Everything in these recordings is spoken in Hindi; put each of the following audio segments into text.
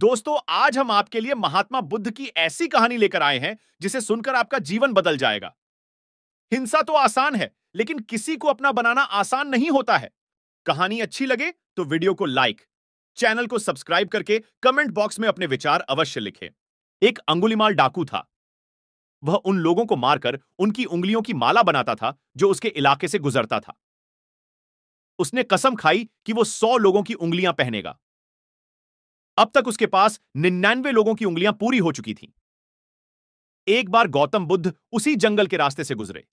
दोस्तों आज हम आपके लिए महात्मा बुद्ध की ऐसी कहानी लेकर आए हैं जिसे सुनकर आपका जीवन बदल जाएगा हिंसा तो आसान है लेकिन किसी को अपना बनाना आसान नहीं होता है कहानी अच्छी लगे तो वीडियो को लाइक चैनल को सब्सक्राइब करके कमेंट बॉक्स में अपने विचार अवश्य लिखें एक अंगुलीमाल डाकू था वह उन लोगों को मारकर उनकी उंगलियों की माला बनाता था जो उसके इलाके से गुजरता था उसने कसम खाई कि वो सौ लोगों की उंगलियां पहनेगा अब तक उसके पास निन्यानवे लोगों की उंगलियां पूरी हो चुकी थीं। एक बार गौतम बुद्ध उसी जंगल के रास्ते से गुजरे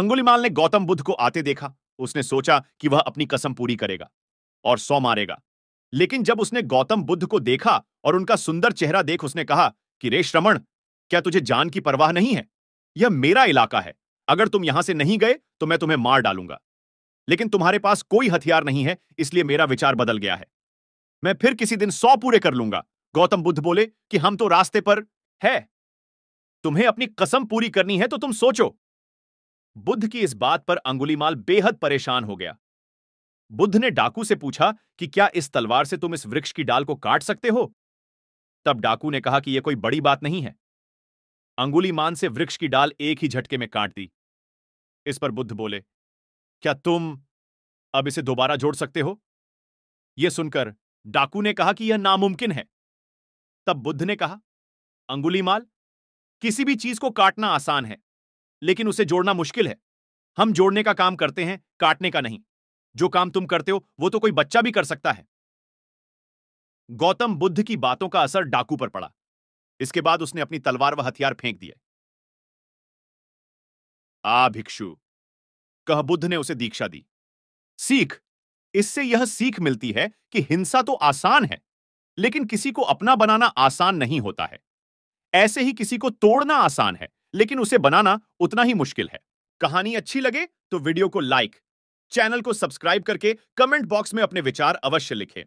अंगुलीमाल ने गौतम बुद्ध को आते देखा उसने सोचा कि वह अपनी कसम पूरी करेगा और सौ मारेगा लेकिन जब उसने गौतम बुद्ध को देखा और उनका सुंदर चेहरा देख उसने कहा कि रे श्रमण क्या तुझे जान की परवाह नहीं है यह मेरा इलाका है अगर तुम यहां से नहीं गए तो मैं तुम्हें मार डालूंगा लेकिन तुम्हारे पास कोई हथियार नहीं है इसलिए मेरा विचार बदल गया है मैं फिर किसी दिन सौ पूरे कर लूंगा गौतम बुद्ध बोले कि हम तो रास्ते पर है तुम्हें अपनी कसम पूरी करनी है तो तुम सोचो बुद्ध की इस बात पर अंगुलीमाल बेहद परेशान हो गया बुद्ध ने डाकू से पूछा कि क्या इस तलवार से तुम इस वृक्ष की डाल को काट सकते हो तब डाकू ने कहा कि यह कोई बड़ी बात नहीं है अंगुलीमान से वृक्ष की डाल एक ही झटके में काट दी इस पर बुद्ध बोले क्या तुम अब इसे दोबारा जोड़ सकते हो यह सुनकर डाकू ने कहा कि यह नामुमकिन है तब बुद्ध ने कहा अंगुलीमाल किसी भी चीज को काटना आसान है लेकिन उसे जोड़ना मुश्किल है हम जोड़ने का काम करते हैं काटने का नहीं जो काम तुम करते हो वो तो कोई बच्चा भी कर सकता है गौतम बुद्ध की बातों का असर डाकू पर पड़ा इसके बाद उसने अपनी तलवार व हथियार फेंक दिए आ भिक्षु कह बुद्ध ने उसे दीक्षा दी सीख इससे यह सीख मिलती है कि हिंसा तो आसान है लेकिन किसी को अपना बनाना आसान नहीं होता है ऐसे ही किसी को तोड़ना आसान है लेकिन उसे बनाना उतना ही मुश्किल है कहानी अच्छी लगे तो वीडियो को लाइक चैनल को सब्सक्राइब करके कमेंट बॉक्स में अपने विचार अवश्य लिखें